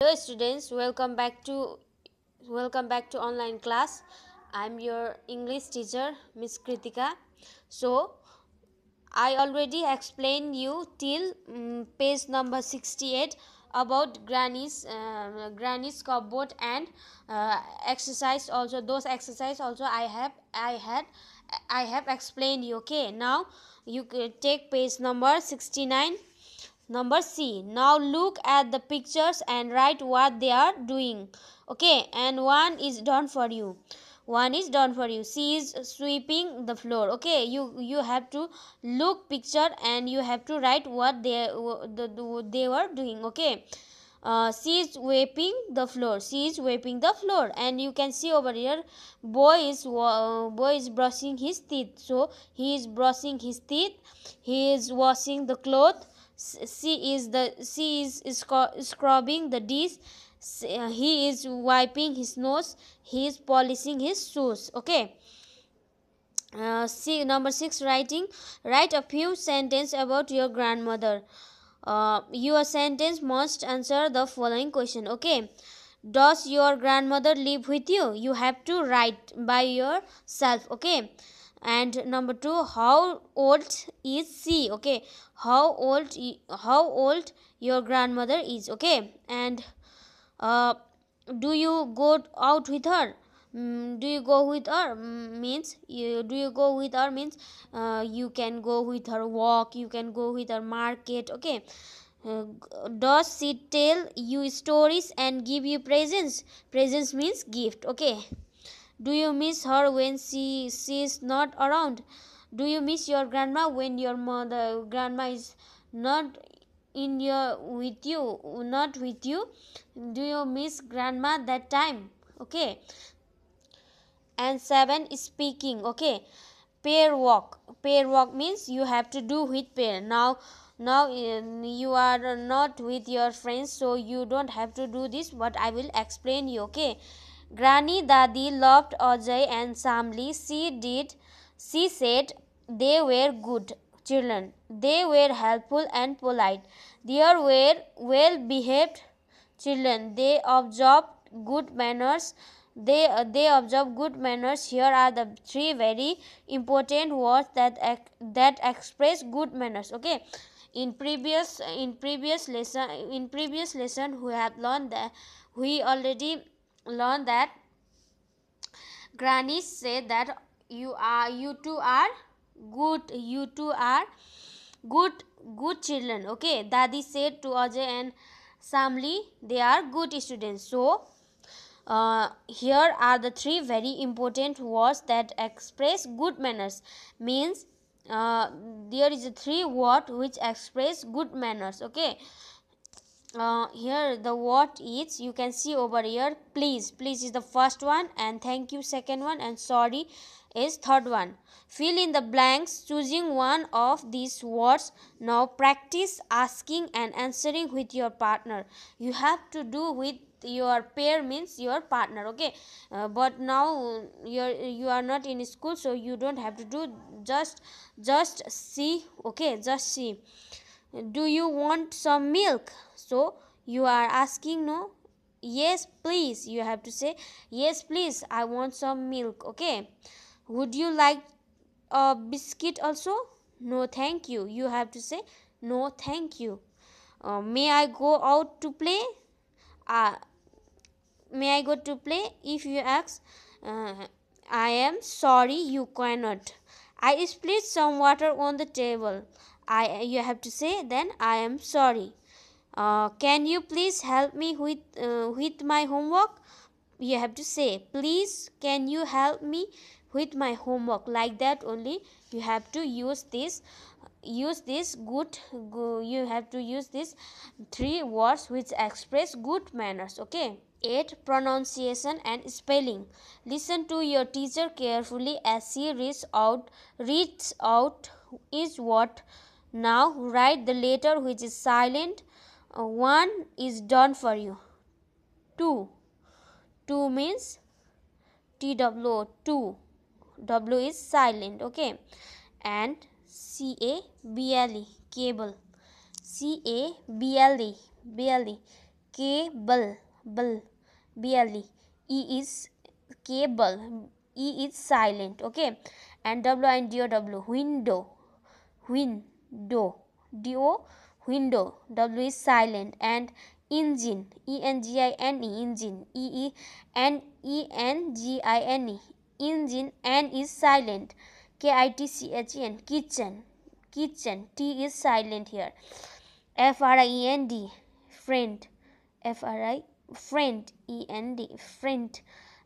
hello students welcome back to welcome back to online class i'm your english teacher miss kritika so i already explained you till um, page number 68 about granny's uh, um, granny's cupboard and uh, exercise also those exercise also i have i had i have explained you okay now you take page number 69 Number C. Now look at the pictures and write what they are doing. Okay, and one is done for you. One is done for you. She is sweeping the floor. Okay, you you have to look picture and you have to write what they they were doing. Okay. Uh, she is wiping the floor. She is wiping the floor, and you can see over here, boy is uh, boy is brushing his teeth. So he is brushing his teeth. He is washing the cloth she is the she is scrubbing the dishes. Uh, he is wiping his nose he is polishing his shoes okay uh, see, number six writing write a few sentence about your grandmother uh, your sentence must answer the following question okay does your grandmother live with you you have to write by yourself okay and number 2 how old is she okay how old how old your grandmother is okay and uh, do you go out with her mm, do you go with her mm, means you, do you go with her means uh, you can go with her walk you can go with her market okay uh, does she tell you stories and give you presents presents means gift okay do you miss her when she she's not around? Do you miss your grandma when your mother grandma is not in your with you not with you? Do you miss grandma that time? Okay. And seven speaking. Okay. Pair walk. Pair walk means you have to do with pair. Now now um, you are not with your friends so you don't have to do this but i will explain you okay Granny Dadi, loved Ajay and Samli. She did. She said they were good children. They were helpful and polite. They were well behaved children. They observed good manners. They, uh, they observe good manners. Here are the three very important words that that express good manners. Okay, in previous in previous lesson in previous lesson we have learned that we already learn that grannies say that you are you two are good you two are good good children okay daddy said to ajay and samli they are good students so uh, here are the three very important words that express good manners means uh, there is a three word which express good manners okay uh, here the what is you can see over here please please is the first one and thank you second one and sorry is third one fill in the blanks choosing one of these words now practice asking and answering with your partner you have to do with your pair means your partner okay uh, but now you're you are not in school so you don't have to do just just see okay just see do you want some milk so you are asking no yes please you have to say yes please i want some milk okay would you like a biscuit also no thank you you have to say no thank you uh, may i go out to play uh, may i go to play if you ask uh, i am sorry you cannot i spilled some water on the table I you have to say then I am sorry. Uh, can you please help me with uh, with my homework? You have to say please can you help me with my homework like that only you have to use this use this good you have to use this three words which express good manners okay 8 pronunciation and spelling listen to your teacher carefully as she reads out reads out is what now write the letter which is silent. Uh, one is done for you. Two. Two means T W O. Two. W is silent. Okay. And C A B L E. Cable. C A B L E. B L E. Cable. Bull. is cable. E is silent. Okay. And W and D O W. Window. Win do d o window w is silent and engine e n g i n e engine e e n e n g i n e engine n is silent k i t c h e n kitchen kitchen t is silent here f r i e n d friend f r i friend e n d friend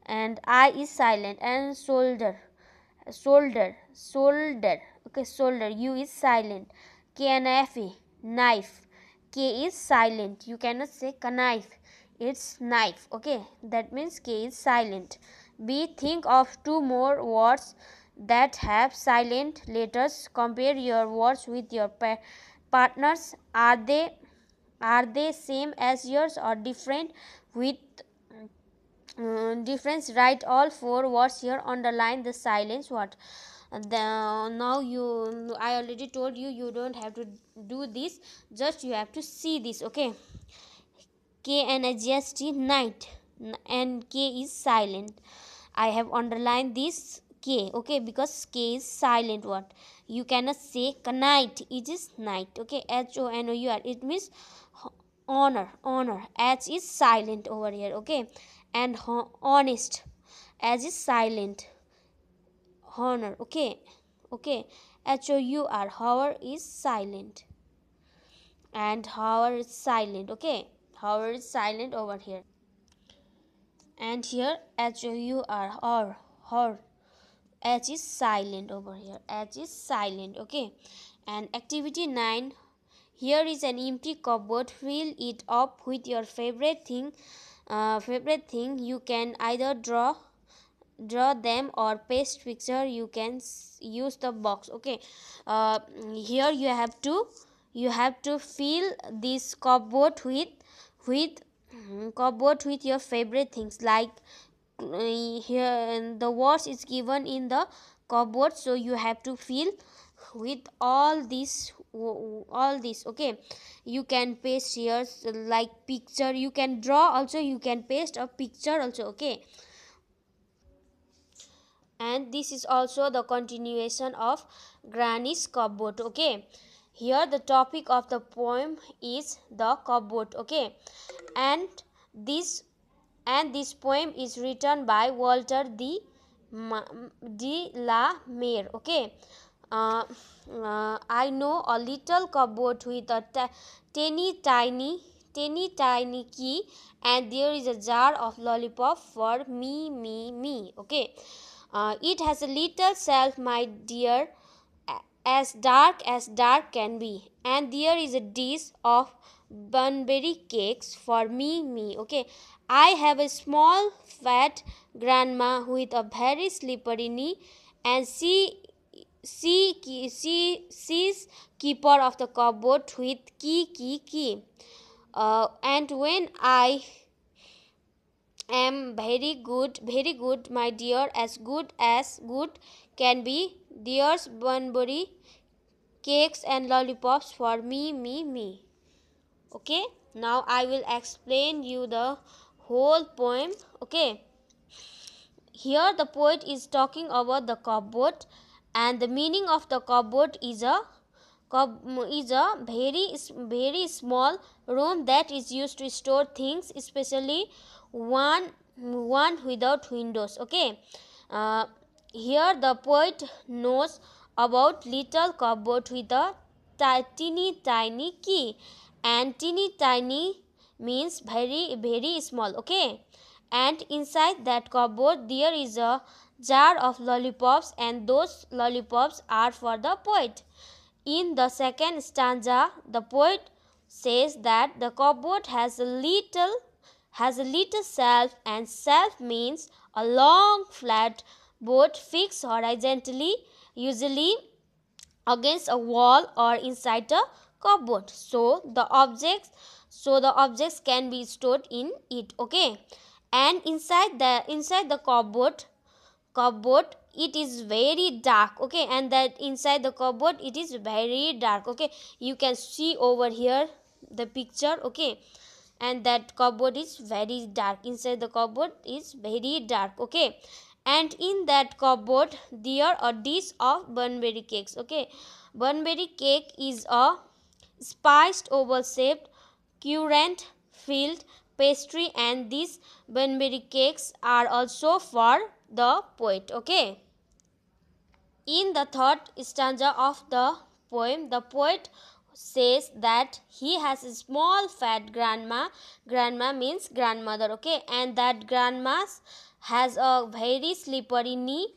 and i is silent and shoulder shoulder shoulder okay shoulder u is silent Knife, knife k is silent you cannot say knife it's knife okay that means k is silent b think of two more words that have silent letters compare your words with your pa partners are they are they same as yours or different with Mm, difference write all four words here underline the silence what the now you i already told you you don't have to do this just you have to see this okay k and a g s t night and k is silent i have underlined this k okay because k is silent what you cannot say night it is night okay h o n o u r it means honor honor h is silent over here okay and honest as is silent honor okay okay h o u r hour is silent and hour is silent okay hour is silent over here and here h o u r or her h is silent over here h is silent okay and activity 9 here is an empty cupboard fill it up with your favorite thing uh, favorite thing you can either draw draw them or paste fixer you can use the box okay uh, here you have to you have to fill this cupboard with with mm, cupboard with your favorite things like uh, here the words is given in the cupboard, so you have to fill with all these all this okay you can paste here like picture you can draw also you can paste a picture also okay and this is also the continuation of granny's cupboard okay here the topic of the poem is the cupboard okay and this and this poem is written by walter d de la Mer, okay uh, uh, I know a little cupboard with a tiny tiny tiny tiny key and there is a jar of lollipop for me me me okay uh, it has a little shelf my dear as dark as dark can be and there is a dish of bunberry cakes for me me okay i have a small fat grandma with a very slippery knee and she See, she, sees keeper of the cupboard with key, key, key. Uh, and when I am very good, very good, my dear, as good as good can be, dear's bunbury cakes and lollipops for me, me, me. Okay, now I will explain you the whole poem. Okay, here the poet is talking about the cupboard and the meaning of the cupboard is a is a very very small room that is used to store things especially one one without windows okay uh, here the poet knows about little cupboard with a tiny tiny key and teeny tiny means very very small okay and inside that cupboard there is a jar of lollipops and those lollipops are for the poet. In the second stanza, the poet says that the cupboard has a little has a little shelf and shelf means a long flat board fixed horizontally usually against a wall or inside a cupboard so the objects so the objects can be stored in it okay and inside the inside the cupboard cupboard it is very dark okay and that inside the cupboard it is very dark okay you can see over here the picture okay and that cupboard is very dark inside the cupboard is very dark okay and in that cupboard there are dish of burnberry cakes okay burnberry cake is a spiced oval shaped currant filled pastry and these bunbury cakes are also for the poet. Okay. In the third stanza of the poem, the poet says that he has a small fat grandma. Grandma means grandmother, okay? And that grandma has a very slippery knee.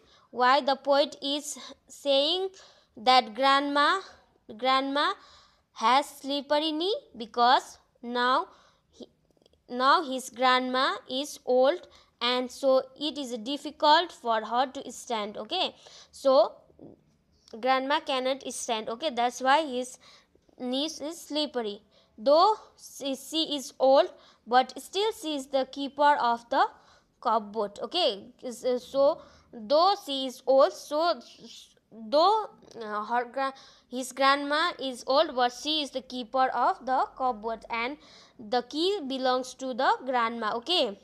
Why the poet is saying that grandma grandma has slippery knee? Because now now his grandma is old and so it is difficult for her to stand. Okay. So grandma cannot stand. Okay. That's why his niece is slippery. Though she is old, but still she is the keeper of the cupboard. Okay. So though she is old, so though uh, her his grandma is old, but she is the keeper of the cupboard and the key belongs to the grandma. Okay.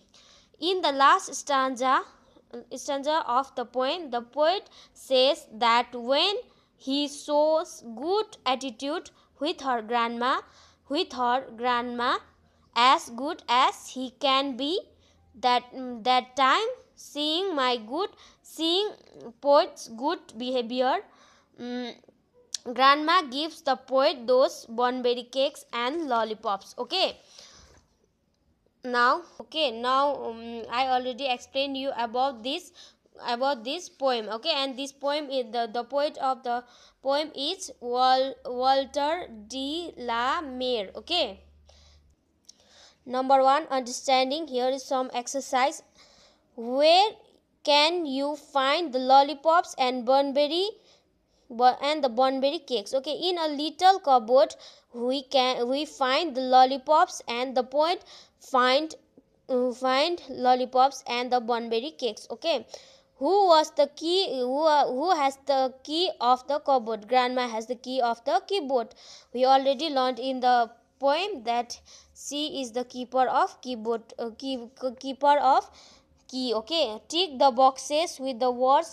In the last stanza, stanza of the poem, the poet says that when he shows good attitude with her grandma, with her grandma, as good as he can be, that that time seeing my good Seeing poet's good behavior, um, grandma gives the poet those bonberry cakes and lollipops. Okay now okay now um, i already explained you about this about this poem okay and this poem is the, the poet of the poem is Wal, walter de la mare okay number one understanding here is some exercise where can you find the lollipops and and the bonberry cakes okay in a little cupboard we can we find the lollipops and the point find find lollipops and the bonberry cakes okay who was the key who, who has the key of the cupboard grandma has the key of the keyboard we already learned in the poem that she is the keeper of keyboard uh, key, keeper of key okay tick the boxes with the words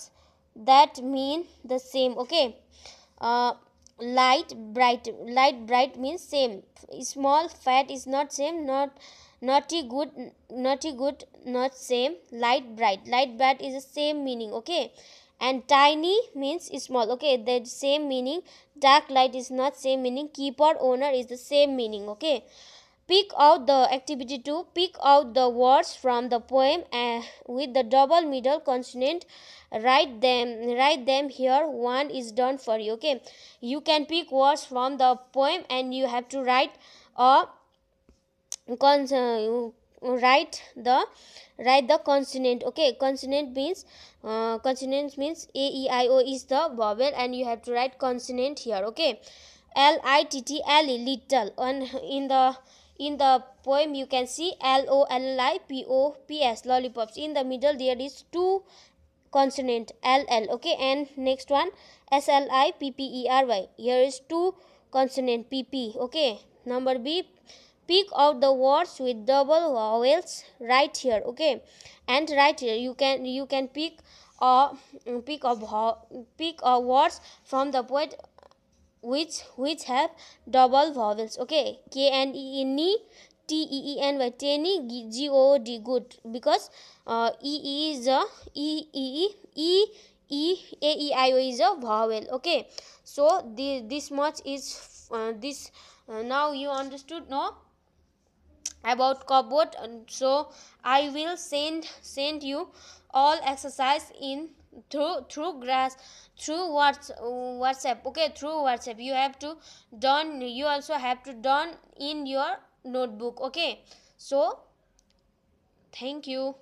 that mean the same okay uh, light bright light bright means same small fat is not same not naughty good naughty good not same light bright light bright is the same meaning okay and tiny means small okay the same meaning dark light is not same meaning keeper owner is the same meaning okay pick out the activity 2 pick out the words from the poem uh, with the double middle consonant write them write them here one is done for you okay you can pick words from the poem and you have to write a cons uh, write the write the consonant okay consonant means uh, consonant means a e i o is the vowel and you have to write consonant here okay l i t t l e little and in the in the poem, you can see L-O-L-I-P-O-P-S, lollipops. In the middle, there is two consonant L-L, okay? And next one, S-L-I-P-P-E-R-Y. Here is two consonant P-P, okay? Number B, pick out the words with double vowels right here, okay? And right here, you can, you can pick or pick of pick of words from the poet which which have double vowels okay k n e n e t e e n y tenny g o d good because uh, e is a e e e e a e i o is a vowel okay so this this much is uh, this uh, now you understood no about cupboard and so i will send send you all exercise in through through grass through what's whatsapp okay through whatsapp you have to done you also have to done in your notebook okay so thank you